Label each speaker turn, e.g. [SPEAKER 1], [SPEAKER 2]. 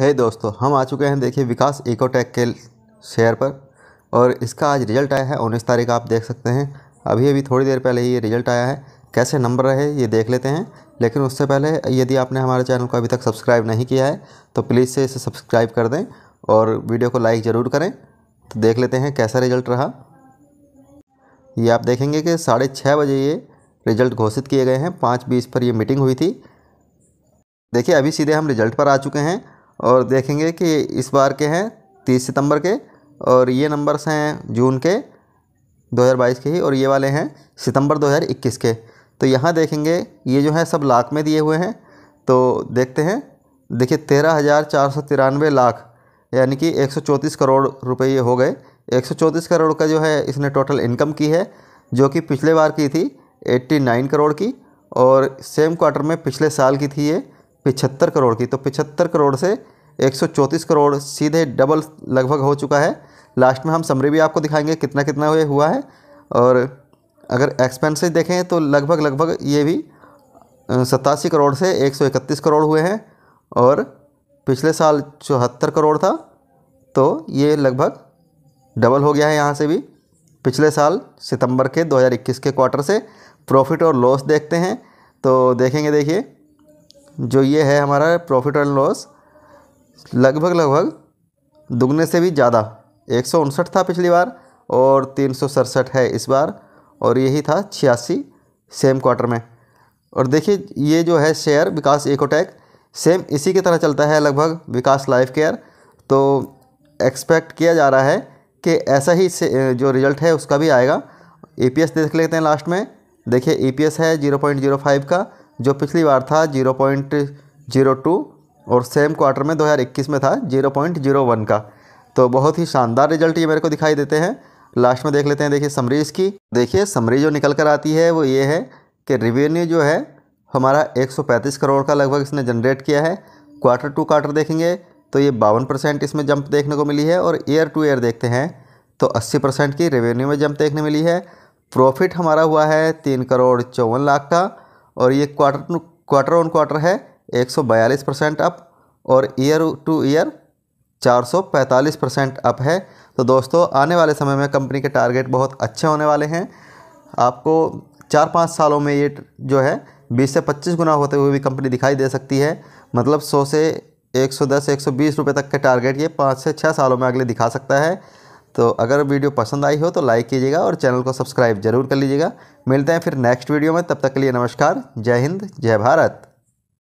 [SPEAKER 1] है hey दोस्तों हम आ चुके हैं देखिए विकास इकोटेक के शेयर पर और इसका आज रिजल्ट आया है उन्नीस तारीख आप देख सकते हैं अभी अभी थोड़ी देर पहले ये रिजल्ट आया है कैसे नंबर रहे ये देख लेते हैं लेकिन उससे पहले यदि आपने हमारे चैनल को अभी तक सब्सक्राइब नहीं किया है तो प्लीज़ से इसे सब्सक्राइब कर दें और वीडियो को लाइक ज़रूर करें तो देख लेते हैं कैसा रिजल्ट रहा ये आप देखेंगे कि साढ़े छः बजे ये रिजल्ट घोषित किए गए हैं पाँच बीस पर ये मीटिंग हुई थी देखिए अभी सीधे हम रिजल्ट पर आ चुके हैं और देखेंगे कि इस बार के हैं तीस सितंबर के और ये नंबर्स हैं जून के 2022 के ही और ये वाले हैं सितंबर 2021 के तो यहाँ देखेंगे ये जो है सब लाख में दिए हुए हैं तो देखते हैं देखिए तेरह हज़ार चार सौ तिरानवे लाख यानी कि एक सौ चौंतीस करोड़ रुपये ये हो गए एक सौ चौंतीस करोड़ का जो है इसने टोटल इनकम की है जो कि पिछले बार की थी एट्टी नाइन करोड़ की और सेम क्वार्टर में पिछले साल की थी ये पिछहत्तर करोड़ की तो पिछहत्तर करोड़ से एक करोड़ सीधे डबल लगभग हो चुका है लास्ट में हम समरी भी आपको दिखाएंगे कितना कितना हुआ है और अगर एक्सपेंसेस देखें तो लगभग लगभग ये भी सतासी करोड़ से एक करोड़ हुए हैं और पिछले साल चौहत्तर करोड़ था तो ये लगभग डबल हो गया है यहाँ से भी पिछले साल सितंबर के 2021 के क्वार्टर से प्रॉफिट और लॉस देखते हैं तो देखेंगे देखिए जो ये है हमारा प्रॉफिट एंड लॉस लगभग लगभग दुगने से भी ज़्यादा एक सौ उनसठ था पिछली बार और तीन सौ है इस बार और यही था छियासी सेम क्वार्टर में और देखिए ये जो है शेयर विकास एकोटेक सेम इसी की तरह चलता है लगभग विकास लाइफ केयर तो एक्सपेक्ट किया जा रहा है कि ऐसा ही जो रिजल्ट है उसका भी आएगा ईपीएस e देख लेते हैं लास्ट में देखिए ई e है ज़ीरो पॉइंट जीरो फाइव का जो पिछली बार था जीरो पॉइंट जीरो टू और सेम क्वार्टर में 2021 में था जीरो पॉइंट जीरो वन का तो बहुत ही शानदार रिजल्ट ये मेरे को दिखाई देते हैं लास्ट में देख लेते हैं देखिए समरी इसकी देखिए समरी जो निकल कर आती है वो ये है कि रिवेन्यू जो है हमारा 135 करोड़ का लगभग इसने जनरेट किया है क्वार्टर टू क्वार्टर देखेंगे तो ये बावन परसेंट इसमें जंप देखने को मिली है और ईयर टू ईयर देखते हैं तो अस्सी परसेंट की रेवेन्यू में जंप देखने मिली है प्रॉफिट हमारा हुआ है तीन करोड़ चौवन लाख का और ये क्वार्टर क्वार्टर ऑन क्वार्टर है 142 परसेंट अप और year to year 445 percent up है तो दोस्तों आने वाले समय में कंपनी के टारगेट बहुत अच्छे होने वाले हैं आपको चार पाँच सालों में ये जो है बीस से पच्चीस गुना होते हुए भी कंपनी दिखाई दे सकती है मतलब सौ से एक सौ दस एक सौ बीस रुपये तक के टारगेट ये पाँच से छः सालों में अगले दिखा सकता है तो अगर वीडियो पसंद आई हो तो लाइक कीजिएगा और चैनल को सब्सक्राइब जरूर कर लीजिएगा मिलते हैं फिर नेक्स्ट वीडियो में तब तक के लिए नमस्कार जय हिंद जय भारत